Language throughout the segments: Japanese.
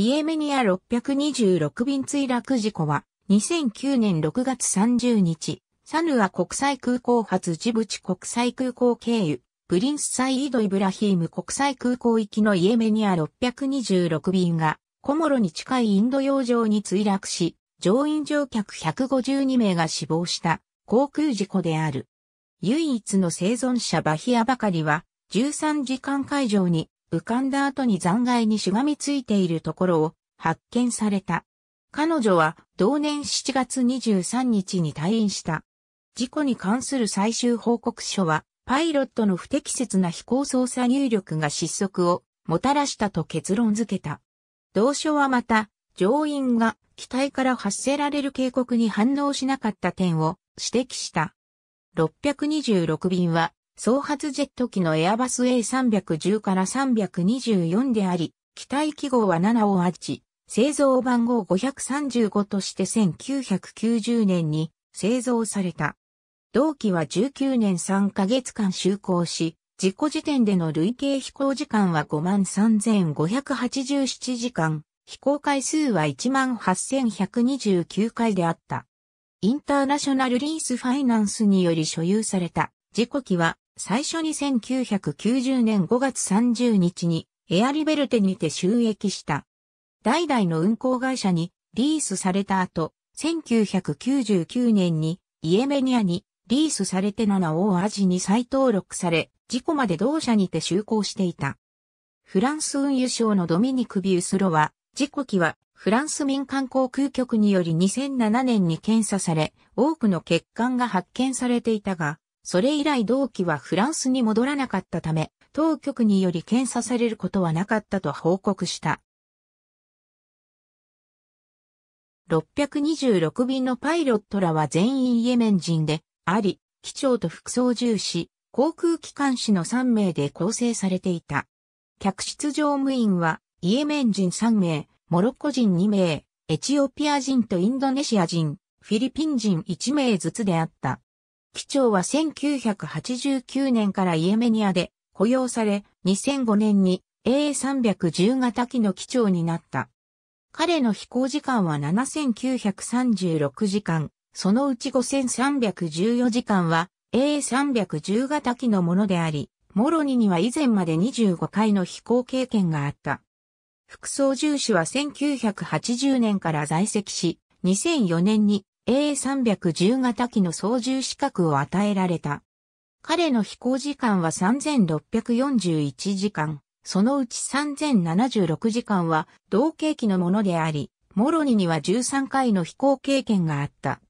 イエメニア626便墜落事故は、2009年6月30日、サヌア国際空港発ジブチ国際空港経由、プリンスサイード・イブラヒーム国際空港行きのイエメニア626便が、コモロに近いインド洋上に墜落し、乗員乗客152名が死亡した航空事故である。唯一の生存者バヒアばかりは、13時間会場に浮かんだ後に残骸にしがみついているところを発見された。彼女は同年7月23日に退院した。事故に関する最終報告書は、パイロットの不適切な飛行操作入力が失速をもたらしたと結論付けた。同書はまた、乗員が機体から発せられる警告に反応しなかった点を指摘した。626便は総発ジェット機のエアバス A310 から324であり、機体記号は7をアチ、製造番号535として1990年に製造された。同期は19年3ヶ月間就航し、事故時点での累計飛行時間は53,587時間、飛行回数は18,129回であった。インターナショナルリースファイナンスにより所有された事故機は最初に1990年5月30日にエアリベルテにて収益した。代々の運航会社にリースされた後、1999年にイエメニアにリースされて7オアジに再登録され、事故まで同社にて就航していた。フランス運輸省のドミニク・ビュースロは、事故機はフランス民間航空局により2007年に検査され、多くの欠陥が発見されていたが、それ以来同期はフランスに戻らなかったため、当局により検査されることはなかったと報告した。626便のパイロットらは全員イエメン人であり、機長と副操縦士、航空機関士の3名で構成されていた。客室乗務員はイエメン人3名、モロッコ人2名、エチオピア人とインドネシア人、フィリピン人1名ずつであった。機長は1989年からイエメニアで雇用され、2005年に A310 型機の機長になった。彼の飛行時間は7936時間、そのうち5314時間は A310 型機のものであり、モロニには以前まで25回の飛行経験があった。副操縦士は1980年から在籍し、2004年に A310 型機の操縦資格を与えられた。彼の飛行時間は3641時間、そのうち3076時間は同型機のものであり、モロニには13回の飛行経験があった。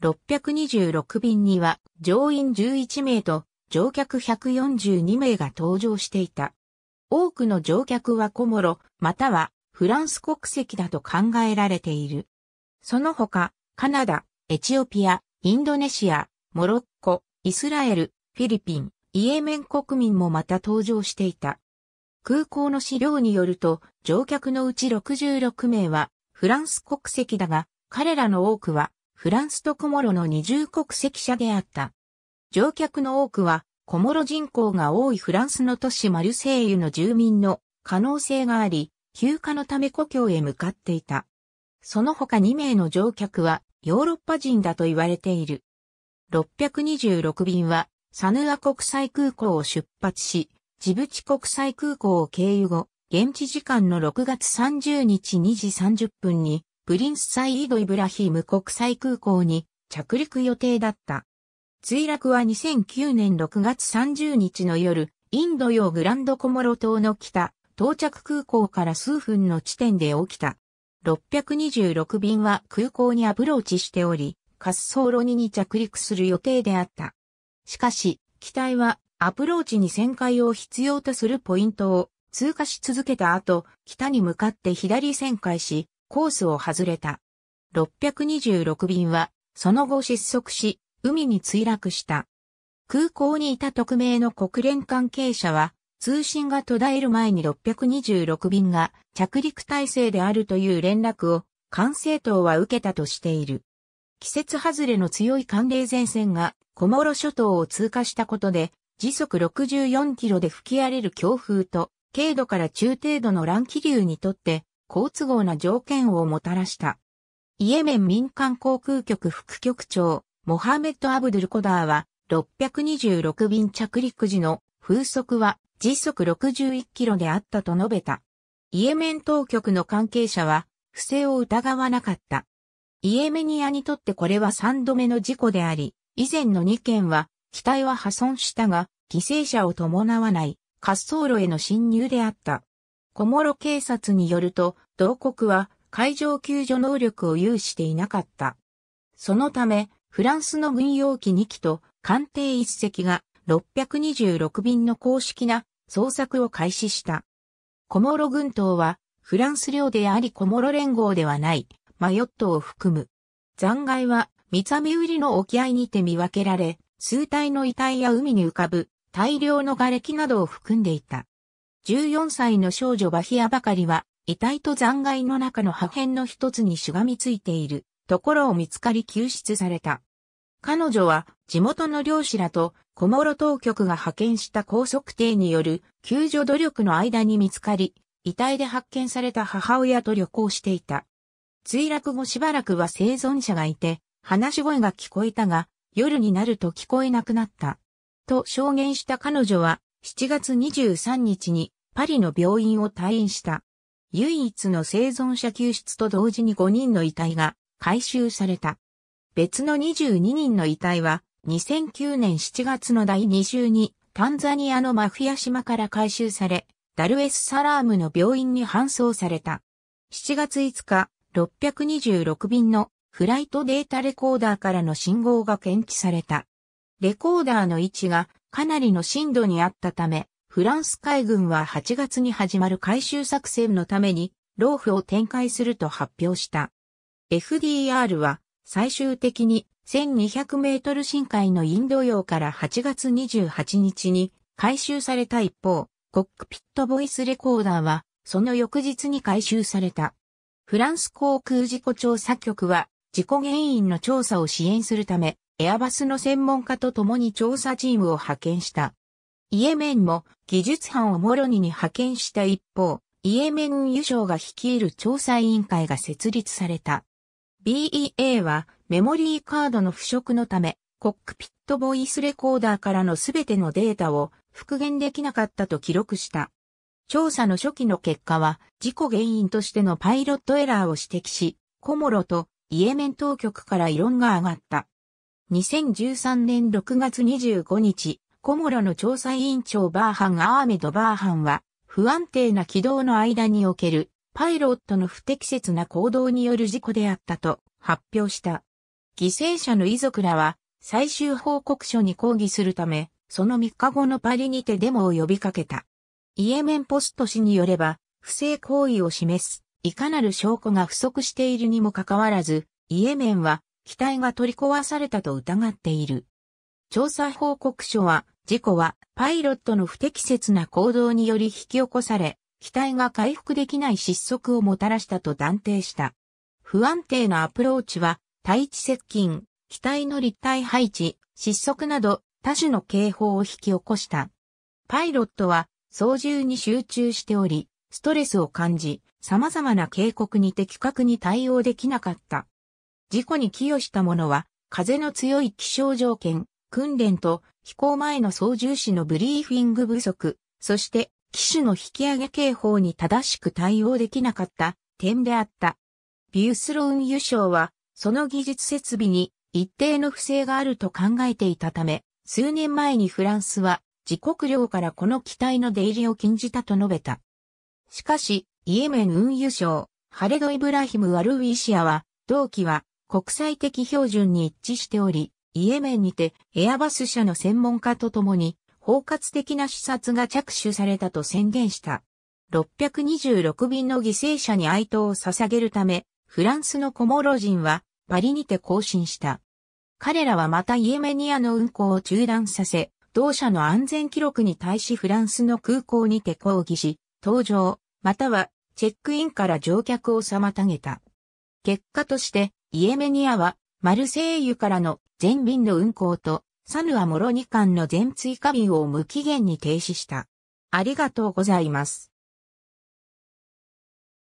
626便には乗員11名と乗客142名が搭乗していた。多くの乗客はコモロ、またはフランス国籍だと考えられている。その他、カナダ、エチオピア、インドネシア、モロッコ、イスラエル、フィリピン、イエメン国民もまた登場していた。空港の資料によると、乗客のうち66名はフランス国籍だが、彼らの多くはフランスとコモロの二重国籍者であった。乗客の多くは、コモロ人口が多いフランスの都市マルセイユの住民の可能性があり、休暇のため故郷へ向かっていた。その他2名の乗客はヨーロッパ人だと言われている。626便はサヌア国際空港を出発し、ジブチ国際空港を経由後、現地時間の6月30日2時30分に、プリンスサイード・イブラヒーム国際空港に着陸予定だった。墜落は2009年6月30日の夜、インド洋グランドコモロ島の北、到着空港から数分の地点で起きた。626便は空港にアプローチしており、滑走路にに着陸する予定であった。しかし、機体はアプローチに旋回を必要とするポイントを通過し続けた後、北に向かって左旋回し、コースを外れた。626便は、その後失速し、海に墜落した。空港にいた匿名の国連関係者は、通信が途絶える前に626便が着陸体制であるという連絡を管制塔は受けたとしている。季節外れの強い寒冷前線が小諸諸島を通過したことで時速64キロで吹き荒れる強風と軽度から中程度の乱気流にとって好都合な条件をもたらした。イエメン民間航空局副局長モハメッド・アブドゥル・コダーは626便着陸時の風速は時速61キロであったと述べた。イエメン当局の関係者は、不正を疑わなかった。イエメニアにとってこれは3度目の事故であり、以前の2件は、機体は破損したが、犠牲者を伴わない滑走路への侵入であった。小諸警察によると、同国は海上救助能力を有していなかった。そのため、フランスの軍用機2機と艦艇1隻が626便の公式な捜索を開始した。コモロ群島は、フランス領でありコモロ連合ではない、マヨットを含む。残骸は、三編み売りの沖合にて見分けられ、数体の遺体や海に浮かぶ大量の瓦礫などを含んでいた。14歳の少女バヒアばかりは、遺体と残骸の中の破片の一つにしがみついているところを見つかり救出された。彼女は地元の漁師らと小諸当局が派遣した高速艇による救助努力の間に見つかり、遺体で発見された母親と旅行していた。墜落後しばらくは生存者がいて、話し声が聞こえたが、夜になると聞こえなくなった。と証言した彼女は、7月23日にパリの病院を退院した。唯一の生存者救出と同時に5人の遺体が回収された。別の22人の遺体は2009年7月の第2週に、タンザニアのマフィア島から回収され、ダルエスサラームの病院に搬送された。7月5日、626便のフライトデータレコーダーからの信号が検知された。レコーダーの位置がかなりの深度にあったため、フランス海軍は8月に始まる回収作戦のために、ローフを展開すると発表した。FDR は最終的に1200メートル深海のインド洋から8月28日に回収された一方、コックピットボイスレコーダーはその翌日に回収された。フランス航空事故調査局は事故原因の調査を支援するため、エアバスの専門家と共に調査チームを派遣した。イエメンも技術班をもろにに派遣した一方、イエメン輸省が率いる調査委員会が設立された。BEA はメモリーカードの腐食のため、コックピットボイスレコーダーからのすべてのデータを復元できなかったと記録した。調査の初期の結果は、事故原因としてのパイロットエラーを指摘し、コモロとイエメン当局から異論が上がった。2013年6月25日、コモロの調査委員長バーハン・アーメド・バーハンは、不安定な軌道の間におけるパイロットの不適切な行動による事故であったと発表した。犠牲者の遺族らは最終報告書に抗議するため、その3日後のパリにてデモを呼びかけた。イエメンポスト氏によれば、不正行為を示す、いかなる証拠が不足しているにもかかわらず、イエメンは、機体が取り壊されたと疑っている。調査報告書は、事故はパイロットの不適切な行動により引き起こされ、機体が回復できない失速をもたらしたと断定した。不安定なアプローチは、対地接近、機体の立体配置、失速など多種の警報を引き起こした。パイロットは操縦に集中しており、ストレスを感じ、様々な警告に的確に対応できなかった。事故に寄与したものは、風の強い気象条件、訓練と飛行前の操縦士のブリーフィング不足、そして機種の引き上げ警報に正しく対応できなかった点であった。ビュースロ運輸省は、その技術設備に一定の不正があると考えていたため、数年前にフランスは自国領からこの機体の出入りを禁じたと述べた。しかし、イエメン運輸省、ハレド・イブラヒム・ワルウィシアは、同期は国際的標準に一致しており、イエメンにてエアバス社の専門家と共に包括的な視察が着手されたと宣言した。626便の犠牲者に哀悼を捧げるため、フランスのコモロ人はパリにて行進した。彼らはまたイエメニアの運航を中断させ、同社の安全記録に対しフランスの空港にて抗議し、搭乗、またはチェックインから乗客を妨げた。結果として、イエメニアはマルセイユからの全便の運航とサヌはロニカンの全追加便を無期限に停止した。ありがとうございます。